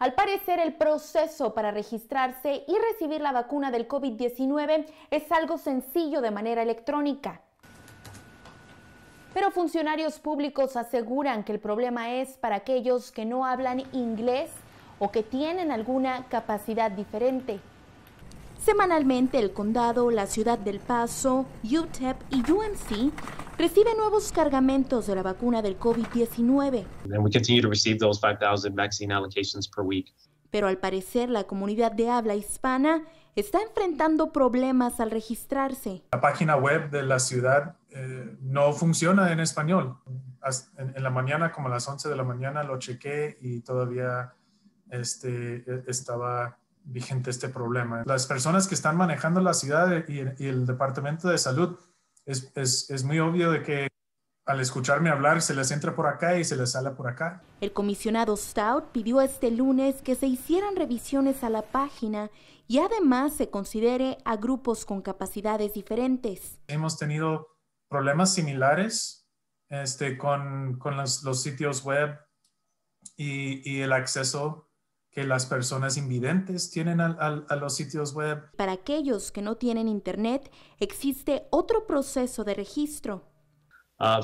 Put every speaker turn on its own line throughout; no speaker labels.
Al parecer, el proceso para registrarse y recibir la vacuna del COVID-19 es algo sencillo de manera electrónica. Pero funcionarios públicos aseguran que el problema es para aquellos que no hablan inglés o que tienen alguna capacidad diferente. Semanalmente el condado, la ciudad del Paso, UTEP y UMC recibe nuevos cargamentos de la vacuna del COVID-19. Pero al parecer la comunidad de habla hispana está enfrentando problemas al registrarse.
La página web de la ciudad eh, no funciona en español. En, la mañana, como a las 11 de la mañana, lo chequé y todavía este, e, estaba vigente este problema. Las personas que están manejando la ciudad y el Departamento de Salud es, muy obvio de que al escucharme hablar se les entra por acá y se les sale por acá.
El comisionado Stout pidió este lunes que se hicieran revisiones a la página y además se considere a grupos con capacidades diferentes.
Hemos tenido problemas similares este, con, los, sitios web y, y el acceso que las personas invidentes tienen a, a, los sitios web.
Para aquellos que no tienen internet, existe otro proceso de registro
Ah,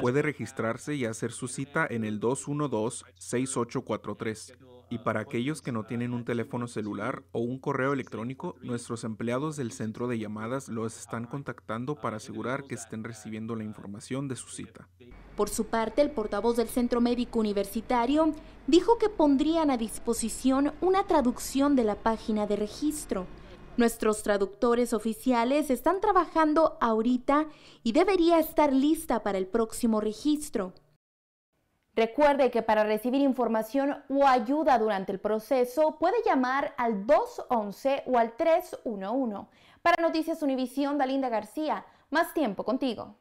Puede registrarse y hacer su cita en el 212-6843. Y para aquellos que no tienen un teléfono celular o un correo electrónico, nuestros empleados del centro de llamadas los están contactando para asegurar que estén recibiendo la información de su cita.
Por su parte, el portavoz del Centro Médico Universitario dijo que pondrían a disposición una traducción de la página de registro Nuestros traductores oficiales están trabajando ahorita y debería estar lista para el próximo registro. Recuerde que para recibir información o ayuda durante el proceso puede llamar al 211 o al 311. Para Noticias Univisión, Dalinda García, más tiempo contigo.